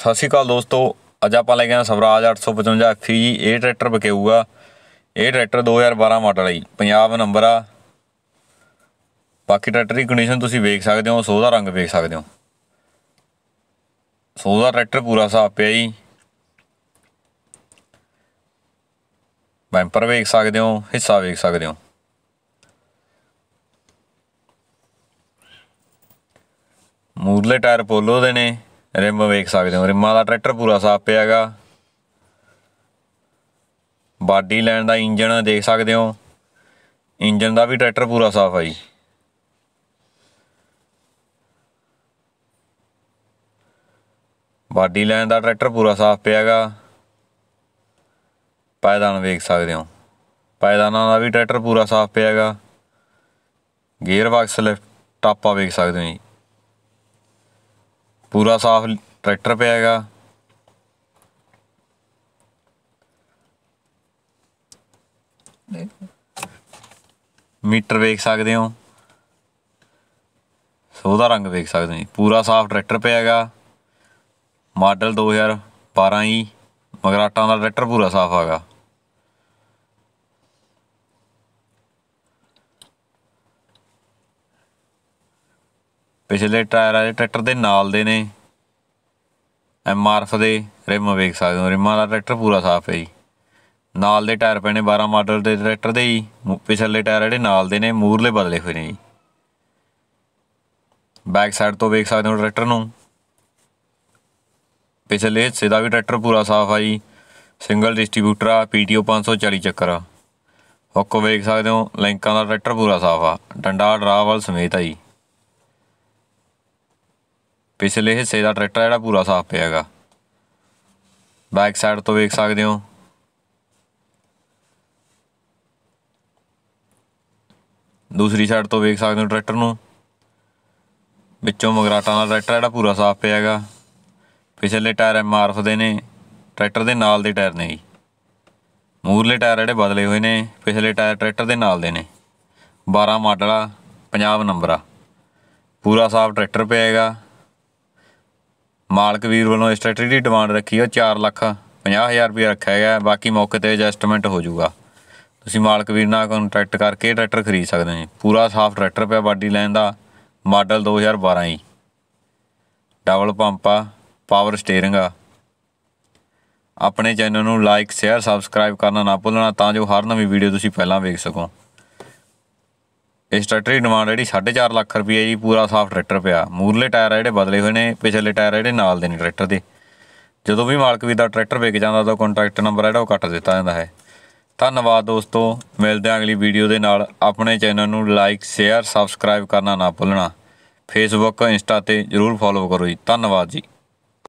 ਸਤਿ ਸ਼੍ਰੀ ਅਕਾਲ ਦੋਸਤੋ ਅੱਜ ਆਪਾਂ ਲੈ ਗਏ ਹਾਂ ਸਵਰਾਜ 855 ਐਫਈ ਇਹ ਟਰੈਕਟਰ ਬਕਿਊਗਾ ਇਹ ਟਰੈਕਟਰ 2012 ਮਾਡਲ ਹੈ ਪੰਜਾਬ ਨੰਬਰ ਆ ਬਾਕੀ ਟਰੈਕਟਰ ਦੀ ਕੰਡੀਸ਼ਨ ਤੁਸੀਂ ਵੇਖ ਸਕਦੇ ਹੋ ਸੋਹ ਦਾ ਰੰਗ ਵੇਖ ਸਕਦੇ ਹੋ ਸੋਹ ਦਾ ਟਰੈਕਟਰ ਪੂਰਾ ਸਾਫ ਪਿਆ ਜੀ ਬੈਂਪਰ ਵੇਖ ਸਕਦੇ ਹੋ ਹਿੱਸਾ ਵੇਖ ਸਕਦੇ ਹੋ ਮੂਰਲੇ ਟਾਇਰ ਪੋਲੋ ਦੇ ਨੇ ਰਿਮ ਵੇਖ ਸਕਦੇ ਹੋ ਰਿਮਾਂ ਦਾ ਟਰੈਕਟਰ ਪੂਰਾ ਸਾਫ ਪਿਆਗਾ ਬਾਡੀ ਲੈਣ ਦਾ ਇੰਜਨ ਦੇਖ ਸਕਦੇ ਹੋ ਇੰਜਨ ਦਾ ਵੀ ਟਰੈਕਟਰ ਪੂਰਾ ਸਾਫ ਹੈ ਜੀ ਬਾਡੀ ਲਾਈਨ ਦਾ ਟਰੈਕਟਰ ਪੂਰਾ ਸਾਫ ਪਿਆਗਾ ਪਾਇਦਾਨ ਵੇਖ ਸਕਦੇ ਹੋ ਪਾਇਦਾਨਾਂ ਦਾ ਵੀ ਟਰੈਕਟਰ ਪੂਰਾ ਸਾਫ ਪਿਆਗਾ ਗੇਅਰ ਬਾਕਸ ਲਿਫਟ ਟਾਪਾ ਵੇਖ ਸਕਦੇ ਹੋ ਜੀ पूरा साफ ट्रैक्टर पे आएगा मीटर ਵੇਖ ਸਕਦੇ ਹੋ ਸੋ ਦਾ ਰੰਗ ਵੇਖ ਸਕਦੇ ਹੋ ਪੂਰਾ ਸਾਫ ਟਰੈਕਟਰ ਪਿਆ ਹੈਗਾ ਮਾਡਲ 2012 ਹੀ ਮਗਰਾਟਾਂ ਦਾ ਟਰੈਕਟਰ ਪੂਰਾ ਸਾਫ ਹੈਗਾ ਪਿਛਲੇ ਟਾਇਰ ਆ ਟਰੈਕਟਰ ਦੇ ਨਾਲ ਦੇ ਨੇ ਐਮਆਰਐਫ ਦੇ ਰਿਮ ਵੇਖ ਸਕਦੇ ਹੋ ਰਿਮਾਂ ਦਾ ਟਰੈਕਟਰ ਪੂਰਾ ਸਾਫ਼ ਹੈ ਜੀ ਨਾਲ ਦੇ ਟਾਇਰ ਪਏ ਨੇ 12 ਮਾਡਲ ਦੇ ਟਰੈਕਟਰ ਦੇ ਹੀ ਪਿਛਲੇ ਟਾਇਰ ਜਿਹੜੇ ਨਾਲ ਦੇ ਨੇ ਮੂਰਲੇ ਬਦਲੇ ਹੋਏ ਨੇ ਜੀ ਬੈਕ ਸਾਈਡ ਤੋਂ ਵੇਖ ਸਕਦੇ ਹੋ ਟਰੈਕਟਰ ਨੂੰ ਪਿਛਲੇ ਹਿੱਸੇ ਦਾ ਵੀ ਟਰੈਕਟਰ ਪੂਰਾ ਸਾਫ਼ ਆ ਜੀ ਸਿੰਗਲ ਡਿਸਟ੍ਰੀਬਿਊਟਰ ਆ ਪੀਟੀਓ 540 ਚੱਕਰ ਆ ਹੁੱਕ ਵੇਖ ਸਕਦੇ ਹੋ ਲਿੰਕਾਂ ਦਾ ਟਰੈਕਟਰ ਪੂਰਾ ਸਾਫ਼ ਆ ਡੰਡਾ ਡਰਾਵਲ ਸਮੇਤ ਆ ਜੀ ਪਿਛਲੇ ਹਿੱਸੇ ਦਾ ਟਰੈਕਟਰ ਜਿਹੜਾ ਪੂਰਾ ਸਾਫ਼ ਪਿਆ ਹੈਗਾ ਬੈਕ ਸਾਈਡ ਤੋਂ ਵੇਖ ਸਕਦੇ ਹੋ ਦੂਸਰੀ ਸਾਈਡ ਤੋਂ ਵੇਖ ਸਕਦੇ ਹੋ ਟਰੈਕਟਰ ਨੂੰ ਵਿੱਚੋਂ ਮਗਰਾਟਾਂ ਦਾ ਟਰੈਕਟਰ ਜਿਹੜਾ ਪੂਰਾ ਸਾਫ਼ ਪਿਆ ਹੈਗਾ ਪਿਛਲੇ ਟਾਇਰ ਐਮਆਰਐਫ ਦੇ ਨੇ ਟਰੈਕਟਰ ਦੇ ਨਾਲ ਦੇ ਟਾਇਰ ਨੇ ਜੀ ਮੂਰਲੇ ਟਾਇਰ ਜਿਹੜੇ ਬਦਲੇ ਹੋਏ ਨੇ ਪਿਛਲੇ ਟਾਇਰ ਟਰੈਕਟਰ ਦੇ ਨਾਲ ਦੇ ਨੇ 12 ਮਾਡਲ ਆ 50 ਨੰਬਰ ਆ ਪੂਰਾ ਸਾਫ਼ ਟਰੈਕਟਰ ਪਿਆ ਹੈਗਾ ਮਾਲਕ ਵੀਰ ਵੱਲੋਂ ਸਟ੍ਰੈਟਰੀ ਦੀ ਡਿਮਾਂਡ ਰੱਖੀ ਆ 4 ਲੱਖ 50000 ਰੁਪਏ ਰੱਖਿਆ ਗਿਆ ਬਾਕੀ ਮੌਕੇ ਤੇ ਐਡਜਸਟਮੈਂਟ ਹੋ ਜਾਊਗਾ ਤੁਸੀਂ ਮਾਲਕ ਵੀਰ ਨਾਲ ਕੰਟੈਕਟ ਕਰਕੇ ਟਰੈਕਟਰ ਖਰੀਦ ਸਕਦੇ ਹੋ ਪੂਰਾ ਸਾਫ ਟਰੈਕਟਰ ਪਿਆ ਬਾਡੀ ਲਾਈਨ ਦਾ ਮਾਡਲ 2012 ਹੀ ਡਬਲ ਪੰਪ ਆ ਪਾਵਰ ਸਟੀering ਆ ਆਪਣੇ ਚੈਨਲ ਨੂੰ ਲਾਈਕ ਸ਼ੇਅਰ ਸਬਸਕ੍ਰਾਈਬ ਕਰਨਾ ਨਾ ਭੁੱਲਣਾ ਤਾਂ ਜੋ ਹਰ ਨਵੀਂ ਵੀਡੀਓ ਤੁਸੀਂ ਪਹਿਲਾਂ ਵੇਖ ਸਕੋ ਇਸ ਟਰੈਕਟਰ ਦੀ ਡਿਮਾਂਡ ਜਿਹੜੀ 4.5 ਲੱਖ ਰੁਪਏ ਜੀ ਪੂਰਾ ਸਾਫ ਟਰੈਕਟਰ ਪਿਆ ਮੂਰਲੇ ਟਾਇਰ ਆ ਜਿਹੜੇ ਬਦਲੇ ਹੋਏ ਨੇ ਪਿਛਲੇ ਟਾਇਰ ਜਿਹੜੇ ਨਾਲ ਦੇ ਨੇ ਟਰੈਕਟਰ ਦੇ ਜਦੋਂ ਵੀ ਮਾਲਕ ਵੀ ਦਾ ਟਰੈਕਟਰ ਵਿਕ ਜਾਂਦਾ ਤਾਂ ਕੰਟੈਕਟ ਨੰਬਰ ਜਿਹੜਾ ਉਹ ਕੱਟ ਦਿੱਤਾ ਜਾਂਦਾ ਹੈ ਧੰਨਵਾਦ ਦੋਸਤੋ ਮਿਲਦੇ ਹਾਂ ਅਗਲੀ ਵੀਡੀਓ ਦੇ ਨਾਲ ਆਪਣੇ ਚੈਨਲ ਨੂੰ ਲਾਈਕ ਸ਼ੇਅਰ ਸਬਸਕ੍ਰਾਈਬ ਕਰਨਾ ਨਾ ਭੁੱਲਣਾ ਫੇਸਬੁੱਕ ਇੰਸਟਾ ਤੇ ਜਰੂਰ ਫੋਲੋ ਕਰੋ ਜੀ ਧੰਨਵਾਦ ਜੀ